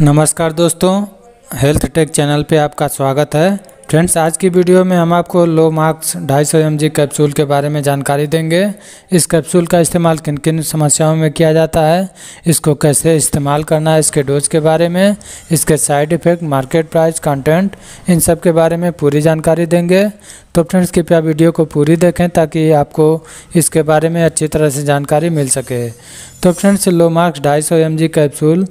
नमस्कार दोस्तों health take channel पे आपका स्वागत है फ्रेंड्स आज की वीडियो में हम आपको लो मार्क्स 250 सौ एम कैप्सूल के बारे में जानकारी देंगे इस कैप्सूल का इस्तेमाल किन किन समस्याओं में किया जाता है इसको कैसे इस्तेमाल करना है इसके डोज के बारे में इसके side effect market price content इन सब के बारे में पूरी जानकारी देंगे तो फ्रेंड्स कृपया वीडियो को पूरी देखें ताकि आपको इसके बारे में अच्छी तरह से जानकारी मिल सके तो फ्रेंड्स लो मार्क्स ढाई सौ कैप्सूल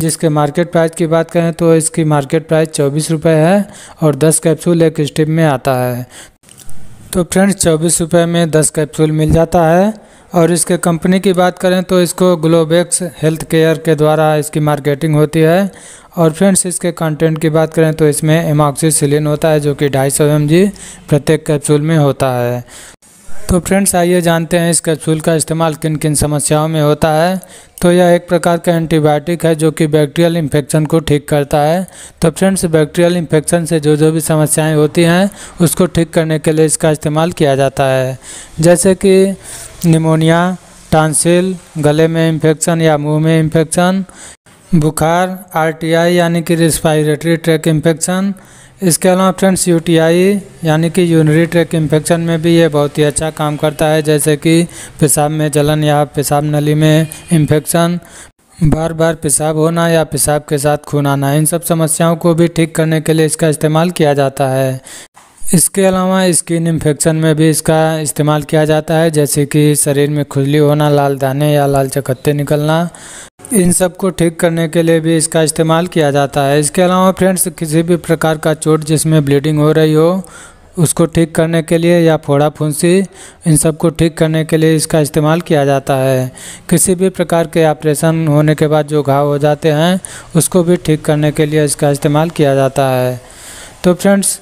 जिसके मार्केट प्राइस की बात करें तो इसकी मार्केट प्राइस चौबीस रुपये है और दस कैप्सूल एक स्टिप में आता है तो फ्रेंड्स चौबीस रुपये में दस कैप्सूल मिल जाता है और इसके कंपनी की बात करें तो इसको ग्लोबेक्स हेल्थ केयर के द्वारा इसकी मार्केटिंग होती है और फ्रेंड्स इसके कंटेंट की बात करें तो इसमें एमॉक्सीसिलिन होता है जो कि ढाई सौ एम प्रत्येक कैप्सूल में होता है तो फ्रेंड्स आइए जानते हैं इस कैप्सूल का इस्तेमाल किन किन समस्याओं में होता है तो यह एक प्रकार का एंटीबायोटिक है जो कि बैक्टीरियल इन्फेक्शन को ठीक करता है तो फ्रेंड्स बैक्टीरियल इन्फेक्शन से जो जो भी समस्याएं होती हैं उसको ठीक करने के लिए इसका इस्तेमाल किया जाता है जैसे कि निमोनिया टांसिल गले में इन्फेक्शन या मुँह में इन्फेक्शन बुखार आर यानी कि रिस्पायरेटरी ट्रैक इन्फेक्शन इसके अलावा फ्रेंड्स यूटीआई यानी कि यूनरी ट्रैक इन्फेक्शन में भी ये बहुत ही अच्छा काम करता है जैसे कि पेशाब में जलन या पेशाब नली में इन्फेक्शन बार बार पेशाब होना या पेशाब के साथ खून आना इन सब समस्याओं को भी ठीक करने के लिए इसका इस्तेमाल किया जाता है इसके अलावा स्किन इन्फेक्शन में भी इसका इस्तेमाल किया जाता है जैसे कि शरीर में खुजली होना लाल दाने या लाल चकत्ते निकलना इन सब को ठीक करने के लिए भी इसका इस्तेमाल किया जाता है इसके अलावा फ्रेंड्स किसी भी प्रकार का चोट जिसमें ब्लीडिंग हो रही हो उसको ठीक करने के लिए या फोड़ा फुंसी इन सब को ठीक करने के लिए इसका इस्तेमाल किया जाता है किसी भी प्रकार के ऑपरेशन होने के बाद जो घाव हो जाते हैं उसको भी ठीक करने के लिए इसका इस्तेमाल किया जाता है तो फ्रेंड्स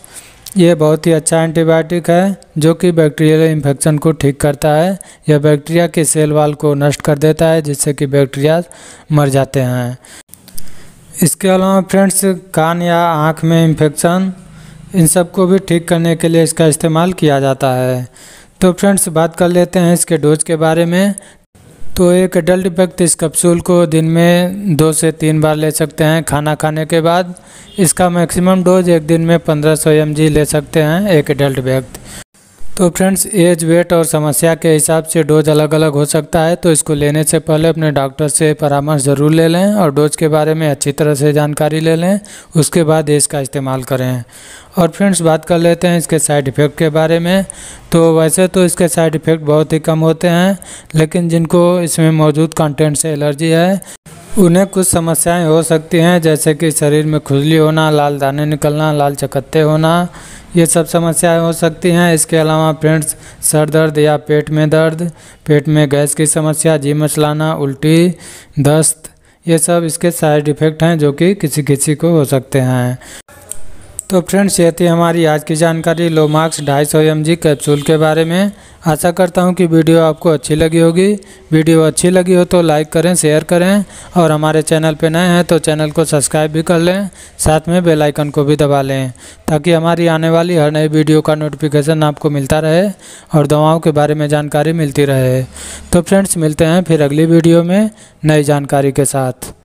यह बहुत ही अच्छा एंटीबायोटिक है जो कि बैक्टीरियल इन्फेक्शन को ठीक करता है यह बैक्टीरिया के सेल वाल को नष्ट कर देता है जिससे कि बैक्टीरिया मर जाते हैं इसके अलावा फ्रेंड्स कान या आँख में इन्फेक्शन इन सब को भी ठीक करने के लिए इसका इस्तेमाल किया जाता है तो फ्रेंड्स बात कर लेते हैं इसके डोज के बारे में तो एक एडल्ट व्यक्ति इस कैप्सूल को दिन में दो से तीन बार ले सकते हैं खाना खाने के बाद इसका मैक्सिमम डोज एक दिन में 1500 सौ ले सकते हैं एक एडल्ट व्यक्ति तो फ्रेंड्स एज वेट और समस्या के हिसाब से डोज अलग अलग हो सकता है तो इसको लेने से पहले अपने डॉक्टर से परामर्श ज़रूर ले लें और डोज के बारे में अच्छी तरह से जानकारी ले लें उसके बाद इसका इस्तेमाल करें और फ्रेंड्स बात कर लेते हैं इसके साइड इफ़ेक्ट के बारे में तो वैसे तो इसके साइड इफ़ेक्ट बहुत ही कम होते हैं लेकिन जिनको इसमें मौजूद कंटेंट से एलर्जी है उन्हें कुछ समस्याएँ हो सकती हैं जैसे कि शरीर में खुजली होना लाल दाने निकलना लाल चकत्ते होना ये सब समस्याएं हो सकती हैं इसके अलावा फ्रेंड्स सर दर्द या पेट में दर्द पेट में गैस की समस्या जी मचलाना उल्टी दस्त ये सब इसके साइड इफ़ेक्ट हैं जो कि किसी किसी को हो सकते हैं तो फ्रेंड्स ये थी हमारी आज की जानकारी लो मार्क्स ढाई सौ एम जी कैप्सूल के बारे में आशा करता हूँ कि वीडियो आपको अच्छी लगी होगी वीडियो अच्छी लगी हो तो लाइक करें शेयर करें और हमारे चैनल पर नए हैं तो चैनल को सब्सक्राइब भी कर लें साथ में बेल आइकन को भी दबा लें ताकि हमारी आने वाली हर नई वीडियो का नोटिफिकेशन आपको मिलता रहे और दवाओं के बारे में जानकारी मिलती रहे तो फ्रेंड्स मिलते हैं फिर अगली वीडियो में नई जानकारी के साथ